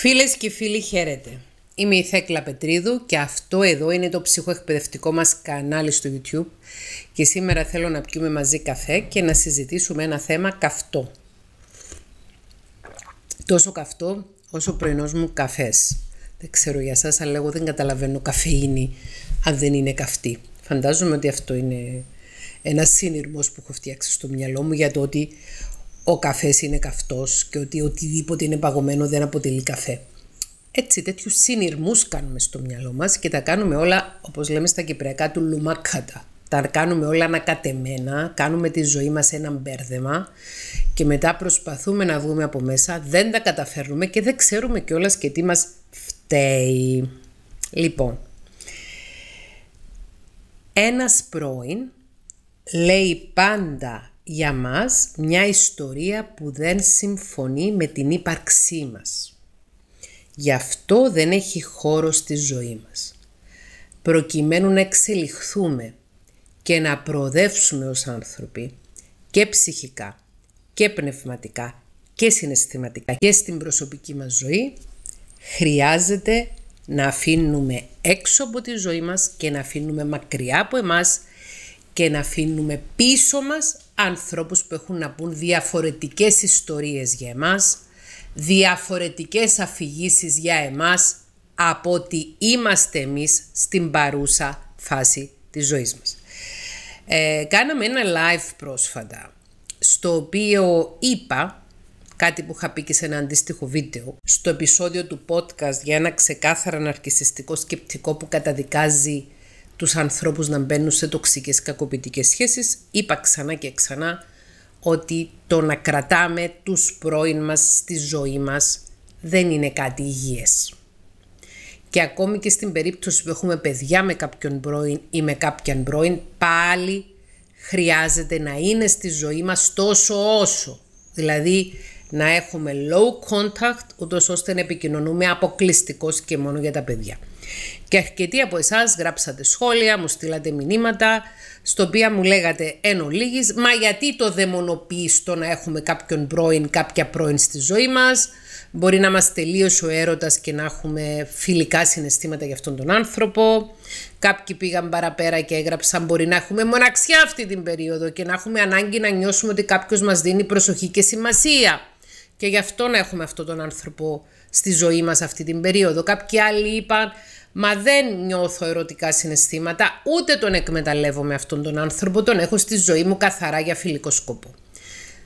Φίλες και φίλοι χαίρετε. Είμαι η Θέκλα Πετρίδου και αυτό εδώ είναι το ψυχοεκπαιδευτικό μας κανάλι στο YouTube και σήμερα θέλω να πιούμε μαζί καφέ και να συζητήσουμε ένα θέμα καυτό. Τόσο καυτό όσο πρωινός μου καφές. Δεν ξέρω για σας, αλλά εγώ δεν καταλαβαίνω καφεΐνη αν δεν είναι καυτή. Φαντάζομαι ότι αυτό είναι ένας σύνειρμος που έχω φτιάξει στο μυαλό μου για το ότι ο καφές είναι καυτός και ότι οτιδήποτε είναι παγωμένο δεν αποτελεί καφέ. Έτσι τέτοιους συνειρμούς κάνουμε στο μυαλό μας και τα κάνουμε όλα, όπως λέμε στα κυπριακά, του λουμάκατα. Τα κάνουμε όλα ανακατεμένα, κάνουμε τη ζωή μας ένα μπέρδεμα και μετά προσπαθούμε να βγούμε από μέσα, δεν τα καταφέρνουμε και δεν ξέρουμε κιόλας και τι μας φταίει. Λοιπόν, ένας πρώην λέει πάντα για μας μια ιστορία που δεν συμφωνεί με την ύπαρξή μας. Γι' αυτό δεν έχει χώρο στη ζωή μας. Προκειμένου να εξελιχθούμε και να προοδεύσουμε ως άνθρωποι και ψυχικά και πνευματικά και συναισθηματικά και στην προσωπική μας ζωή, χρειάζεται να αφήνουμε έξω από τη ζωή μας και να αφήνουμε μακριά από εμάς και να αφήνουμε πίσω μας ανθρώπους που έχουν να πούν διαφορετικές ιστορίες για εμάς, διαφορετικές αφηγήσεις για εμάς από ότι είμαστε εμείς στην παρούσα φάση της ζωής μας. Ε, κάναμε ένα live πρόσφατα, στο οποίο είπα κάτι που είχα πει και σε ένα αντίστοιχο βίντεο, στο επεισόδιο του podcast για ένα ξεκάθαρα ναρκισιστικό σκεπτικό που καταδικάζει τους ανθρώπους να μπαίνουν σε τοξικές κακοποιητικές σχέσεις. Είπα ξανά και ξανά ότι το να κρατάμε τους πρώην μας στη ζωή μας δεν είναι κάτι υγιές. Και ακόμη και στην περίπτωση που έχουμε παιδιά με κάποιον πρώην ή με κάποιον πρώην, πάλι χρειάζεται να είναι στη ζωή μας τόσο όσο. Δηλαδή να έχουμε low contact, ούτως ώστε να επικοινωνούμε αποκλειστικώς και μόνο για τα παιδιά. Και αρκετοί από εσάς γράψατε σχόλια, μου στείλατε μηνύματα, στο οποία μου λέγατε εν ολίγης, μα γιατί το δαιμονοποιείς το να έχουμε κάποιον πρώην, κάποια πρώην στη ζωή μας. μπορεί να μας τελείωσε ο έρωτας και να έχουμε φιλικά συναισθήματα για αυτόν τον άνθρωπο, κάποιοι πήγαν παραπέρα και έγραψαν μπορεί να έχουμε μοναξιά αυτή την περίοδο και να έχουμε ανάγκη να νιώσουμε ότι κάποιος μας δίνει προσοχή και σημασία και γι' αυτό να έχουμε αυτόν τον άνθρωπο στη ζωή μας αυτή την περίοδο. Κάποιοι άλλοι είπαν Μα δεν νιώθω ερωτικά συναισθήματα, ούτε τον εκμεταλλεύομαι αυτόν τον άνθρωπο, τον έχω στη ζωή μου καθαρά για φιλικό σκοπό.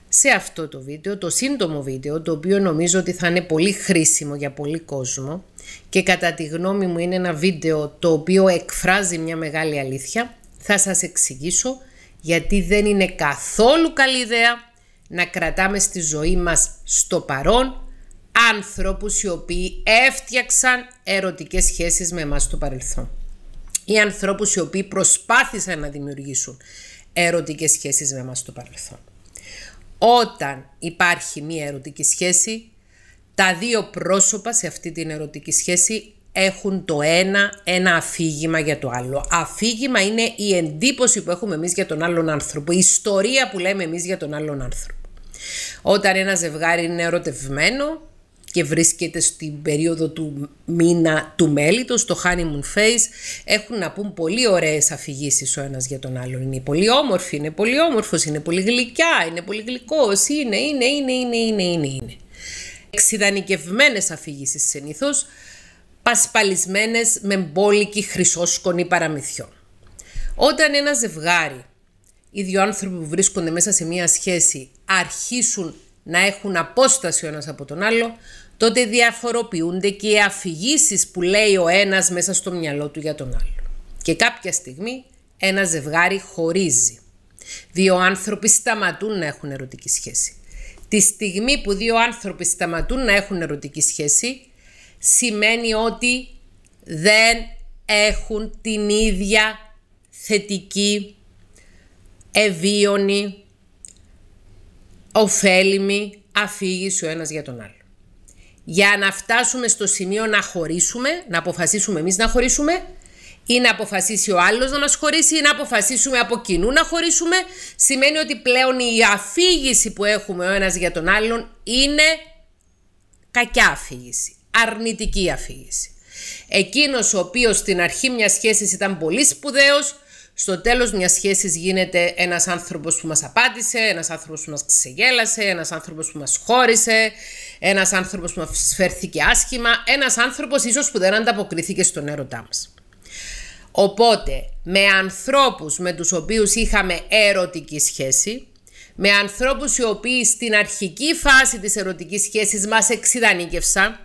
Σε αυτό το βίντεο, το σύντομο βίντεο, το οποίο νομίζω ότι θα είναι πολύ χρήσιμο για πολύ κόσμο και κατά τη γνώμη μου είναι ένα βίντεο το οποίο εκφράζει μια μεγάλη αλήθεια, θα σας εξηγήσω γιατί δεν είναι καθόλου καλή ιδέα να κρατάμε στη ζωή μας στο παρόν άνθρωπους οι οποίοι έφτιαξαν ερωτικές σχέσεις με εμάς στο παρελθόν. Ή ανθρώπους οι οποίοι προσπάθησαν να δημιουργήσουν ερωτικές σχέσεις με μας στο παρελθόν. Όταν υπάρχει μία ερωτική σχέση, τα δύο πρόσωπα σε αυτή την ερωτική σχέση έχουν το ένα ένα αφήγημα για το άλλο. Αφήγημα είναι η εντύπωση που έχουμε εμείς για τον άλλον άνθρωπο, η ιστορία που λέμε εμείς για τον άλλον άνθρωπο. Όταν ένα ζευγάρι είναι ερωτευμένο, και βρίσκεται στην περίοδο του μήνα του μέλητος, το honeymoon phase, έχουν να πούν πολύ ωραίες αφηγήσεις ο ένας για τον άλλον. Είναι πολύ όμορφη, είναι πολύ όμορφος, είναι πολύ γλυκιά, είναι πολύ γλυκός. είναι, είναι, είναι, είναι, είναι, είναι. είναι. Εξειδανικευμένες αφηγήσεις συνήθως, Πασπαλισμένες με μπόλικη χρυσόσκονη παραμυθιών. Όταν ένα ζευγάρι, οι δύο άνθρωποι που βρίσκονται μέσα σε μία σχέση, αρχίσουν να έχουν απόσταση ο ένας από τον άλλο, τότε διαφοροποιούνται και οι αφηγήσεις που λέει ο ένας μέσα στο μυαλό του για τον άλλο. Και κάποια στιγμή ένα ζευγάρι χωρίζει. Δύο άνθρωποι σταματούν να έχουν ερωτική σχέση. Τη στιγμή που δύο άνθρωποι σταματούν να έχουν ερωτική σχέση, σημαίνει ότι δεν έχουν την ίδια θετική, ευίωνη, ωφέλιμη αφήγηση ο ένας για τον άλλο για να φτάσουμε στο σημείο να χωρίσουμε, να αποφασίσουμε εμείς να χωρίσουμε ή να αποφασίσει ο άλλος να μας χωρίσει ή να αποφασίσουμε από κοινού να χωρίσουμε, σημαίνει ότι πλέον η αφήγηση που έχουμε ο ένας για τον άλλον είναι κακιά αφήγηση, αρνητική αφήγηση. Εκείνος ο οποίος στην αρχή μιας σχέσης ήταν πολύ σπουδαίος, στο τέλος μιας σχέσης γίνεται ένας άνθρωπος που μας απάντησε, ένας άνθρωπος που μας ξεγέλασε, ένας άνθρωπος που μας χώρισε, ένας άνθρωπος που μας φέρθηκε άσχημα, ένας άνθρωπος ίσως που δεν ανταποκρίθηκε στον έρωτά μας. Οπότε, με ανθρώπους με τους οποίους είχαμε ερωτική σχέση, με ανθρώπους οι οποίοι στην αρχική φάση της ερωτικής σχέσης μας εξειδανίκευσαν,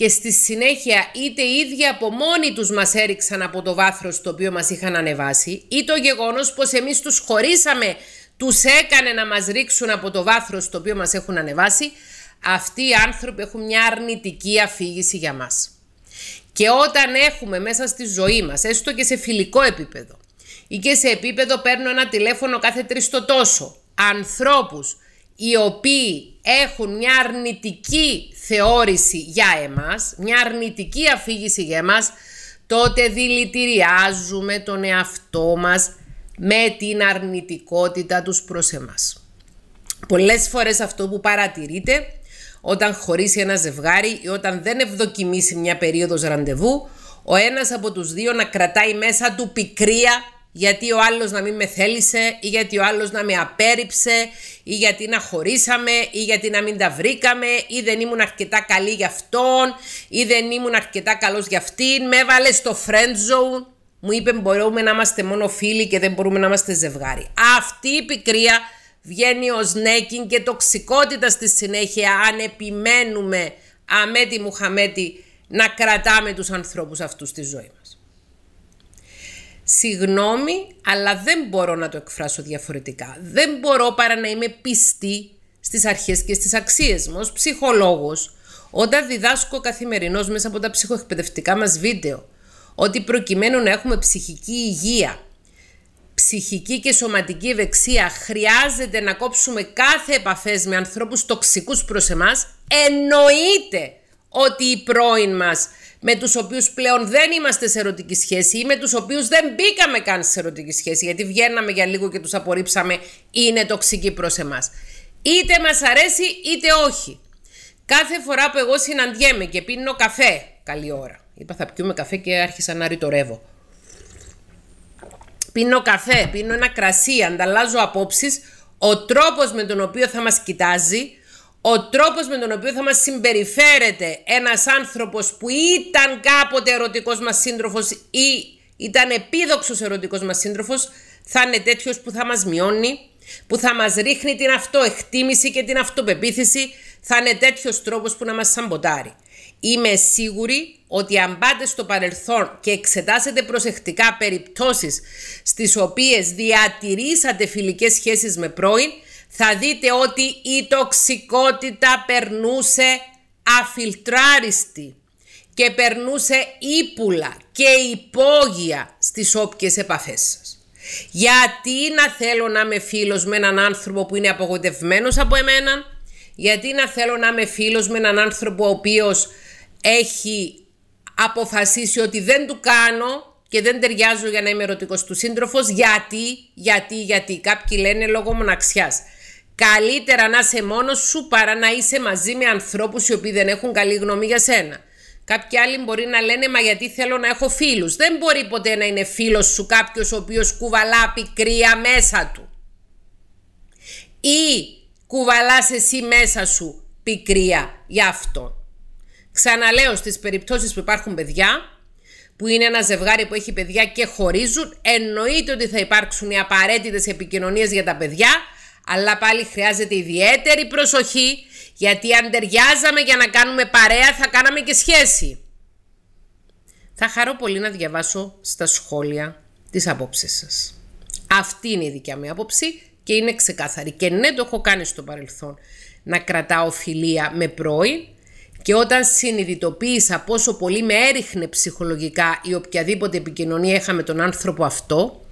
και στη συνέχεια είτε οι ίδιοι από μόνοι τους μας έριξαν από το βάθρος στο οποίο μας είχαν ανεβάσει ή το γεγονός πως εμείς τους χωρίσαμε, τους έκανε να μας ρίξουν από το βάθρος στο οποίο μας έχουν ανεβάσει, αυτοί οι άνθρωποι έχουν μια αρνητική αφήγηση για μας. Και όταν έχουμε μέσα στη ζωή μας, έστω και σε φιλικό επίπεδο ή και σε επίπεδο παίρνω ένα τηλέφωνο κάθε τρεις τόσο, ανθρώπους οι οποίοι έχουν μια αρνητική θεώρηση για εμάς, μια αρνητική αφήγηση για εμάς, τότε δηλητηριάζουμε τον εαυτό μας με την αρνητικότητα τους προς εμάς. Πολλές φορές αυτό που παρατηρείτε όταν χωρίσει ένα ζευγάρι ή όταν δεν ευδοκιμήσει μια περίοδος ραντεβού, ο ένας από τους δύο να κρατάει μέσα του πικρία γιατί ο άλλος να μην με θέλησε ή γιατί ο άλλος να με απέρριψε ή γιατί να χωρίσαμε ή γιατί να μην τα βρήκαμε ή δεν ήμουν αρκετά καλή για αυτόν ή δεν ήμουν αρκετά καλός για αυτήν, με έβαλε στο friend zone, μου είπε μπορούμε να είμαστε μόνο φίλοι και δεν μπορούμε να είμαστε ζευγάρι. Αυτή η πικρία βγαίνει ως νέκιν και τοξικότητα στη συνέχεια αν επιμένουμε αμέτη μουχαμέτη να κρατάμε τους ανθρώπους αυτούς στη ζωή συγγνώμη, αλλά δεν μπορώ να το εκφράσω διαφορετικά. Δεν μπορώ παρά να είμαι πιστή στις αρχές και στις αξίες μου ως ψυχολόγος. Όταν διδάσκω καθημερινώς μέσα από τα ψυχοεκπαιδευτικά μας βίντεο ότι προκειμένου να έχουμε ψυχική υγεία, ψυχική και σωματική ευεξία χρειάζεται να κόψουμε κάθε επαφές με ανθρώπους τοξικούς προς εμάς, εννοείται ότι οι πρώην μας με τους οποίους πλέον δεν είμαστε σε ερωτική σχέση ή με τους οποίους δεν μπήκαμε καν σε ερωτική σχέση γιατί βγαίναμε για λίγο και τους απορρίψαμε είναι τοξικοί προς εμάς. Είτε μας αρέσει είτε όχι. Κάθε φορά που εγώ συναντιέμαι και πίνω καφέ, καλή ώρα. Είπα θα πιούμε καφέ και άρχισα να ρητορεύω. Πίνω καφέ, πίνω ένα κρασί, ανταλλάζω απόψεις. Ο τρόπος με τον οποίο θα μας κοιτάζει, ο τρόπος με τον οποίο θα μας συμπεριφέρεται ένας άνθρωπος που ήταν κάποτε ερωτικός μας σύντροφος ή ήταν επίδοξος ερωτικός μας σύντροφος, θα είναι τέτοιος που θα μας μειώνει, που θα μας ρίχνει την αυτοεκτίμηση και την αυτοπεποίθηση, θα είναι τέτοιος τρόπος που να μας σαμποτάρει. Είμαι σίγουρη ότι αν πάτε στο παρελθόν και εξετάσετε προσεκτικά περιπτώσεις στις οποίες διατηρήσατε φιλικές σχέσεις με πρώην, θα δείτε ότι η τοξικότητα περνούσε αφιλτράριστη και περνούσε ύπουλα και υπόγεια στις όποιες επαφές σας. Γιατί να θέλω να είμαι φίλος με έναν άνθρωπο που είναι απογοητευμένος από εμένα, γιατί να θέλω να είμαι φίλος με έναν άνθρωπο ο οποίος έχει αποφασίσει ότι δεν του κάνω και δεν ταιριάζω για να είμαι ερωτικός του σύντροφος, γιατί, γιατί, γιατί. Κάποιοι λένε λόγω μοναξιάς. Καλύτερα να είσαι μόνος σου παρά να είσαι μαζί με ανθρώπους οι οποίοι δεν έχουν καλή γνώμη για σένα. Κάποιοι άλλοι μπορεί να λένε Μα γιατί θέλω να έχω φίλους. Δεν μπορεί ποτέ να είναι φίλος σου κάποιος ο οποίος κουβαλά πικρία μέσα του. Ή κουβαλάς εσύ μέσα σου πικρία για αυτό. Ξαναλέω στις περιπτώσεις που υπάρχουν παιδιά, που είναι ένα ζευγάρι που έχει παιδιά και χωρίζουν, εννοείται ότι θα υπάρξουν οι απαραίτητες επικοινωνίες για τα παιδιά, αλλά πάλι χρειάζεται ιδιαίτερη προσοχή, γιατί αν ταιριάζαμε για να κάνουμε παρέα, θα κάναμε και σχέση. Θα χαρώ πολύ να διαβάσω στα σχόλια τις απόψεις σας. Αυτή είναι η δικιά μου άποψη και είναι ξεκάθαρη. Και ναι, το έχω κάνει στο παρελθόν. Να κρατάω φιλία με πρώην και όταν συνειδητοποίησα πόσο πολύ με έριχνε ψυχολογικά η οποιαδήποτε επικοινωνία είχα με τον άνθρωπο αυτό,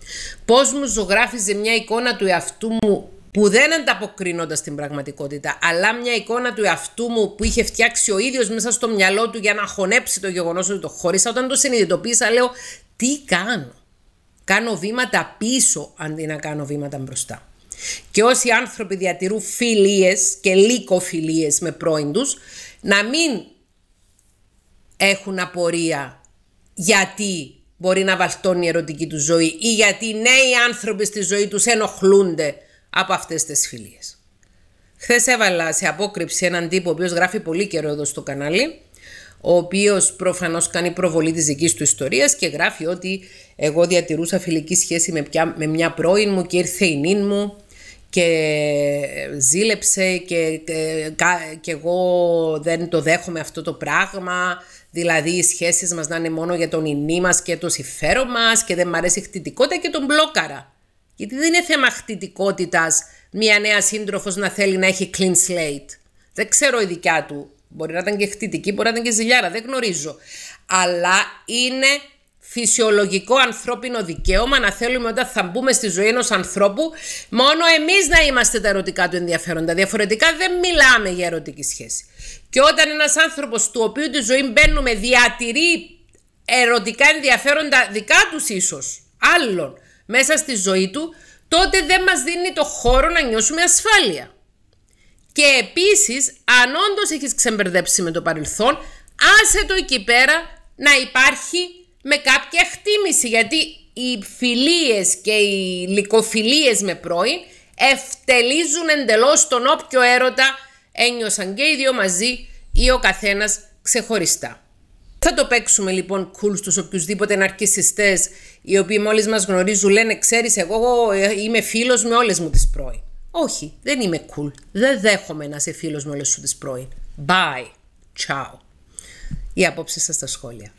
πώς μου ζωγράφιζε μια εικόνα του εαυτού μου που δεν ανταποκρίνοντας την πραγματικότητα, αλλά μια εικόνα του εαυτού μου που είχε φτιάξει ο ίδιος μέσα στο μυαλό του για να χωνέψει το γεγονός ότι το χώρισα, όταν το συνειδητοποίησα, λέω: Τι κάνω. Κάνω βήματα πίσω αντί να κάνω βήματα μπροστά. Και όσοι άνθρωποι διατηρούν φιλίες και λύκο φιλίες με πρώην τους, να μην έχουν απορία γιατί μπορεί να βαλτώνει η ερωτική τους ζωή ή γιατί νέοι άνθρωποι στη ζωή τους ενοχλούνται από αυτές τις φιλίες. Χθες έβαλα σε απόκρυψη έναν τύπο ο οποίος γράφει πολύ καιρό εδώ στο κανάλι, ο οποίος προφανώς κάνει προβολή της δικής του ιστορίας και γράφει ότι εγώ διατηρούσα φιλική σχέση με, πια, με μια πρώην μου και ήρθε η νύν μου και ζήλεψε και, και, εγώ δεν το δέχομαι αυτό το πράγμα δηλαδή οι σχέσεις μας να είναι μόνο για τον ηνή μας και το συμφέρον μας και δεν μ' αρέσει η και τον μπλόκαρα γιατί δεν είναι θέμα χτιτικότητας μια νέα σύντροφος να θέλει να έχει clean slate. Δεν ξέρω η δικιά του. Μπορεί να ήταν και χτιτική, μπορεί να ήταν και ζηλιάρα, δεν γνωρίζω. Αλλά είναι φυσιολογικό ανθρώπινο δικαίωμα να θέλουμε όταν θα μπούμε στη ζωή ενός ανθρώπου μόνο εμείς να είμαστε τα ερωτικά του ενδιαφέροντα. Διαφορετικά δεν μιλάμε για ερωτική σχέση. Και όταν ένας άνθρωπος του οποίου τη ζωή μπαίνουμε διατηρεί ερωτικά ενδιαφέροντα δικά τους ίσως, άλλων, μέσα στη ζωή του, τότε δεν μας δίνει το χώρο να νιώσουμε ασφάλεια. Και επίσης, αν όντως έχεις ξεμπερδέψει με το παρελθόν, άσε το εκεί πέρα να υπάρχει με κάποια χτίμηση, γιατί οι φιλίες και οι λικοφιλίες με πρώην ευτελίζουν εντελώς τον όποιο έρωτα ένιωσαν και οι δύο μαζί ή ο καθένας ξεχωριστά. Θα το παίξουμε λοιπόν cool στους οποιουσδήποτε ναρκισιστές οι οποίοι μόλις μας γνωρίζουν λένε ξέρεις εγώ ε, είμαι φίλος με όλες μου τις πρώην. Όχι, δεν είμαι cool. Δεν δέχομαι να είσαι φίλος με όλες σου τις πρώην. Bye. Ciao. Οι απόψεις σας στα σχόλια.